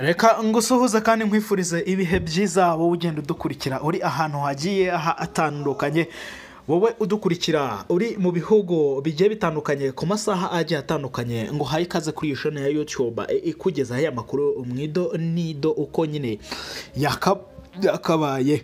reka ngusuhuze kandi nkwifurize ibihe byiza wowe ugenda udukurikira uri ahantu hagiye aha atandukanye wowe udukurikira uri mu bihugu bigiye bitandukanye ku masaha agiye atandukanye ngo uhaye ikaze kuri iyi shani ya yutube ikugezaho aya makuru umwido nido uko nyine yaka byakabaye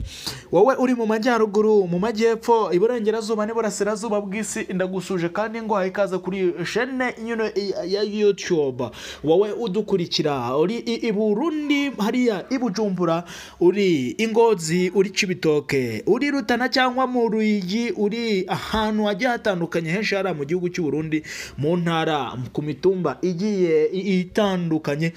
wowe uri mu majyaruguru mu majyepfo iburengerazuba n'iburasirazuba bw'isi ndagusuje kandi ngwaha ikaze kuri shene nyine ya yutube wowe udukurikira uri i burundi hariya i bujumbura uri ingozi uri cibitoke uri rutana cyangwa mu ruyigi uri ahantu hagiye hatandukanye henshi hari mu gihugu cy'u Burundi mu ntara ku mitumba igiye itandukanye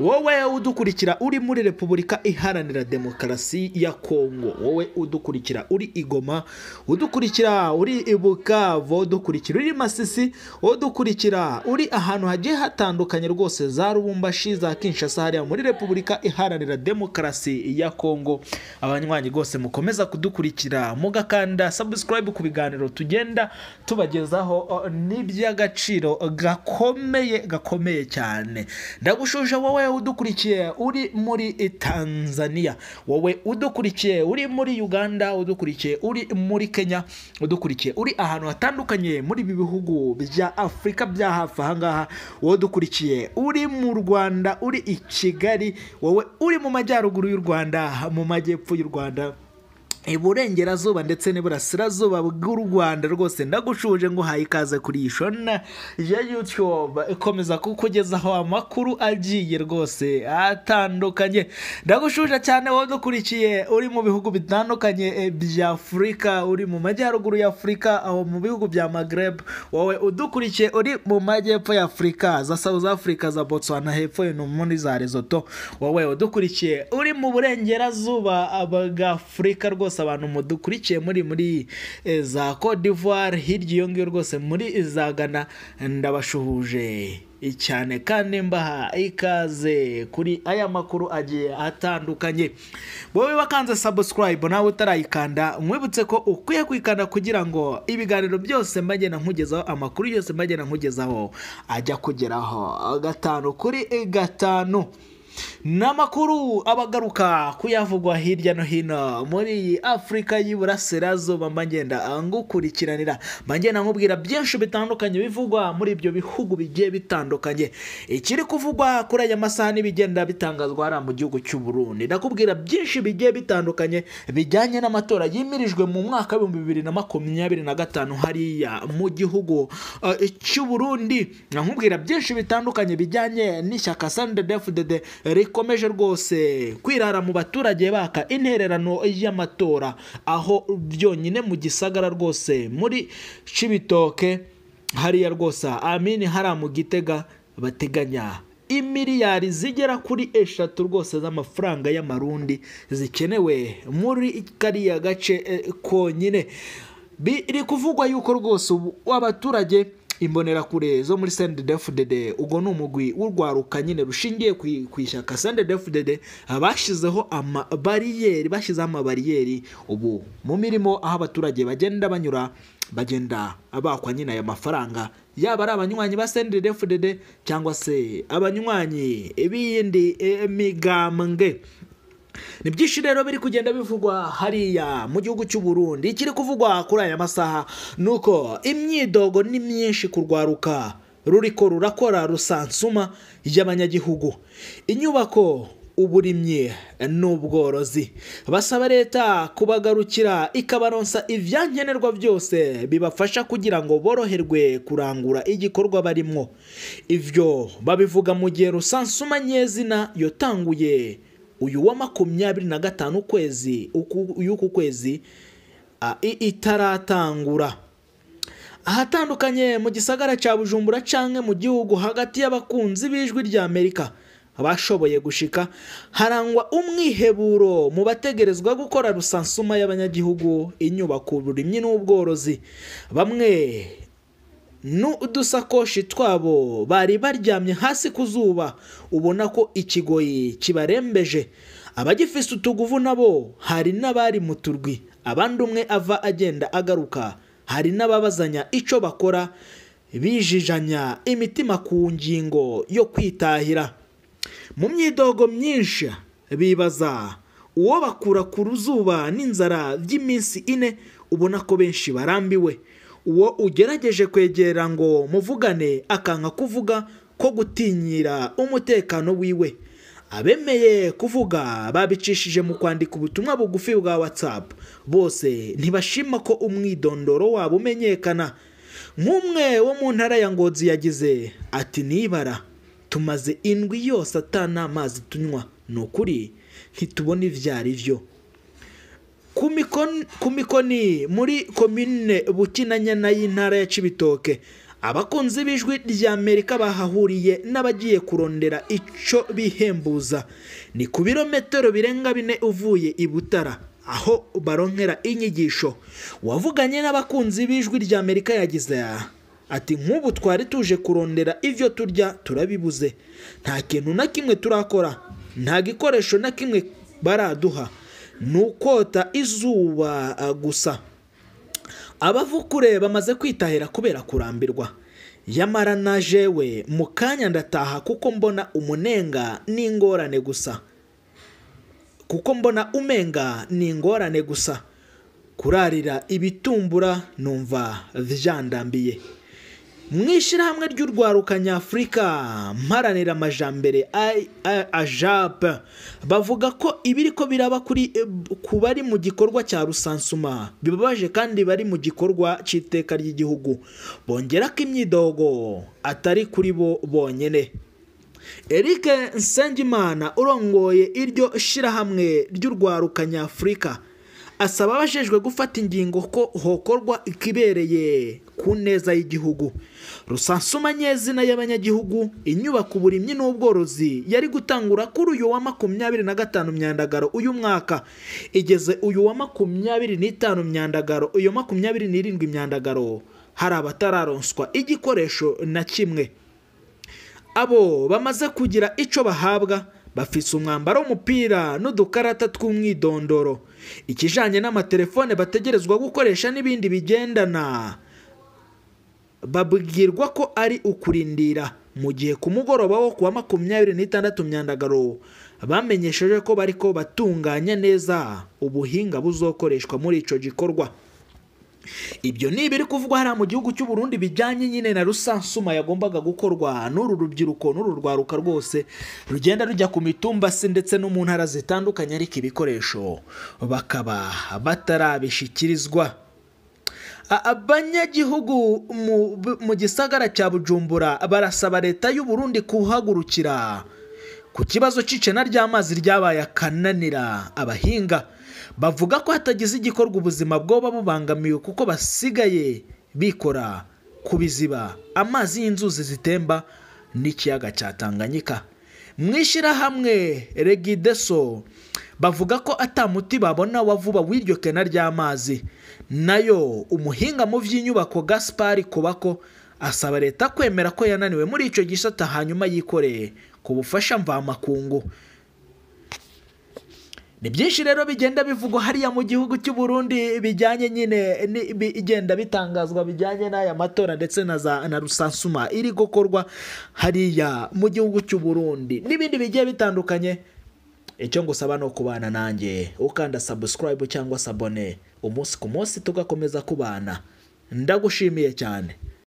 wowe udukurikira uri muri repubulika iharanira demokarasi Demokarasi ya Kongo wowe udukurikira uri igoma udukurikira uri ibukavu udukurikira uri masisi udukurikira uri ahantu hagiye hatandukanye rwose za rubumbashi za kinshasa hariya muri repubulika iharanira demokarasi ya kongo abanywanyi rwose mukomeza kudukurikira mugakanda sabusikarayibu ku biganiro tugenda tubagezaho n'iby'agaciro gakomeye gakomeye cyane ndagushuje wowe udukurikiye uri muri tanzania wowe wowe udukurikiye uri muri uganda udukurikiye uri muri kenya udukurikiye uri ahantu hatandukanye muri ibi bihugu bya afurika bya hafi ahangaha wowe udukurikiye uri mu rwanda uri i kigali wowe uri mu majyaruguru y'u rwanda mu majyepfo y'u rwanda burengerazuba ndetse n'iburasirazuba bw'u rwanda rwose ndagushuje ngo uhaye ikaze kuri iyi shona ya yutube ikomeza kukugezaho amakuru agiye rwose atandukanye ndagushuje cyane wowe dukurikiye uri mu bihugu bitandukanye eh, by'afurika uri mu majyaruguru y'afurika aho mu bihugu bya magreb wowe udukurikiye uri mu majyepfo ya y'afurika za south africa za botswana hepfo muri za rezoto wowe udukurikiye uri mu burengerazuba bw'afurika rwose rwose abantu mudukurikiye muri muri eh, za Cote d'Ivoire hirya iyo ngiyo rwose muri za Ghana ndabashuhuje cyane kandi mbaha ikaze kuri aya makuru agiye atandukanye wowe wakanze sabusikarayibu nawe utarayikanda nkwibutse ko ukwiye kwikanda kugira ngo ibiganiro byose mbagenda nkugezaho amakuru yose mbagenda nkugezaho ajya kugeraho gatanu kuri gatanu namakuru abagaruka kuyavugwa hirya no hino muri afurika y'iburasirazuba mba ngenda ngukurikiranira mba nkubwira byinshi bitandukanye bivugwa muri ibyo bihugu bigiye bitandukanye ikiri kuvugwa kuri aya masaha n'ibigenda bitangazwa hariya mu gihugu cy'u Burundi ndakubwira byinshi bigiye bitandukanye bijyanye n'amatora yimirijwe mu mwaka w'ibihumbi bibiri na makumyabiri na gatanu hariya mu gihugu uh, cy'u Burundi nkubwira byinshi bitandukanye bijyanye n'ishyaka sandedefudede riko rikomeje rwose kwirara mu baturage baka intererano y'amatora aho byonyine mu gisagara rwose muri cibitoke hariya rwose amini hari mu gitega bateganya imiliyari zigera kuri eshatu rwose z'amafaranga y'amarundi zikenewe muri kariya gace eh, konyine biri kuvugwa yuko rwose ubu abaturage imbonera kure zo muri sendedefudede ubwo ni umugwi w'urwaruka nyine rushingiye ku ishyaka sendedefudede bashyizeho amabariyeri bashyizeho amabariyeri ubu mu mirimo aho abaturage bagenda banyura bagenda bakwa nyine aya mafaranga yaba ari abanywanyi ba sendedefudede cyangwa se abanywanyi b'iyindi eh, migambwe ni byinshi rero biri kugenda bivugwa hariya mu gihugu cy'u Burundi ikiri kuvugwa kuri aya masaha nuko imyidogo ni myinshi kurwaruka ruriko rurakora rusansuma y'abanyagihugu inyubako uburimyi n'ubworozi basaba leta kubagarukira ikabaronsa ibyankenerwa byose bibafasha kugira ngo boroherwe kurangura igikorwa barimo ibyo babivuga mu gihe rusansuma nyezina yotanguye uyu wa makumyabiri na gatanu kwezi y'uku kwezi itaratangura ahatandukanye mu gisagara cya bujumbura cyangwa mu gihugu hagati y'abakunzi b'ijwi ry'amerika bashoboye gushika harangwa umwiheburo mu bategerezwa gukora rusansuma y'abanyagihugu inyubako uburimyi n'ubworozi bamwe n'udusakoshi twabo bari baryamye hasi ku zuba ubona ko ikigoyi kibarembeje abagifise utuguvu nabo hari n'abari mu turwi abandi umwe ava agenda agaruka hari n'ababazanya icyo bakora bijijanya imitima ku ngingo yo kwitahira mu myidogo myinshi bibaza uwo bakura ku ruzuba n'inzara by'iminsi ine ubona ko benshi barambiwe uwo ugerageje kwegera ngo muvugane akanga kuvuga ko gutinyira umutekano wiwe abemeye kuvuga babicishije mu kwandika ubutumwa bugufi bwa watsapu bose ntibashima ko umwidondoro wabo umenyekana nk'umwe wo mu ntara ya ngozi yagize ati nibara tumaze indwi yose atana amazi tunywa ni ukuri ntitubona ibyo ari byo ku mikoni muri komine bukinanyana y'intara ya Cibitoke abakunzi b'ijwi rya bahahuriye n'abagiye kurondera icyo bihembuza ni ku birometero birenga bine uvuye i butara aho baronkera inyigisho wavuganye n'abakunzi b'ijwi rya amerika yagize ati nk'ubu twari tuje kurondera ibyo turya turabibuze nta kintu na kimwe turakora nta gikoresho na kimwe baraduha ni ukota izuba ah, gusa abavukure bamaze kwitahira kubera kurambirwa yamara na jewe mu kanya ndataha kuko mbona umunenga n'ingorane gusa kuko mbona umenga n'ingorane gusa kurarira ibitumbura numva vyandambiye mu ishyirahamwe ry'urwaruka nyafurika mparanira amajambere ajape bavuga ko ibiri ko biraba ku bari mu gikorwa cya rusansuma bibabaje kandi bari mu gikorwa cy'iteka ry'igihugu bongera ko imyidogo atari kuri bo bonyine Eric nsengimana urongoye iryo shyirahamwe ry'urwaruka nyafurika asaba abajejwe gufata ingingo ko hokorwa ikibereye ku neza y'igihugu rusansuma nyezina y'abanyagihugu inyubako uburimyi n'ubworozi yari gutangura kuri uyu wa makumyabiri na gatanu myandagaro uyu mwaka igeze uyu wa makumyabiri n'itanu myandagaro uyu makumyabiri n'irindwi myandagaro hari abatararonswa igikoresho na kimwe abo bamaze kugira icyo bahabwa bafise umwambaro w'umupira n'udukarata tw'umwidondoro ikijanye n'amatelefone bategerezwa gukoresha n'ibindi bigendana babwirwa ko ari ukurindira mu gihe ku mugoroba wo kuwa makumyabiri n'itandatu myandagaro bamenyesheje ko bariko batunganya neza ubuhinga buzokoreshwa muri icyo gikorwa ibyo ni ibiri kuvugwa hariya mu gihugu cy'u Burundi bijyanye nyine na rusansuma yagombaga gukorwa n'uru rubyiruko n'uru rwaruka rwose rugenda rujya ku mitumba mitumbasi ndetse no mu ntara zitandukanye ariko ibikoresho bakaba batarabishyikirizwa abanyagihugu mu gisagara cya bujumbura barasaba leta y'u Burundi kuhagurukira ku kibazo cy'icena ry'amazi ryabaye akananira abahinga bavuga ko hatagize igikorwa ubuzima bwoba bubangamiwe kuko basigaye bikora ku biziba amazi y'inzuzi zitemba n'ikiyaga cya tanganyika mu ishyirahamwe regideso bavuga ko atamuti babona wa vuba w'iryo kena ry'amazi nayo umuhinga mu by'inyubako gaspari ko asaba leta kwemera ko yananiwe muri icyo gisata hanyuma yikoreye ku bufasha mvamakungu ni byinshi rero bigenda bivugwa hariya mu gihugu cy'u Burundi bijyanye nyine igenda bitangazwa bijyanye n'aya matora ndetse na za na rusansuma iri gukorwa hariya mu gihugu cy'u Burundi n'ibindi bigiye bitandukanye icyo ngusaba ni ukubana nanjye ukanda subscribe cyangwa sabone umunsi ku munsi tugakomeza kubana ndagushimiye cyane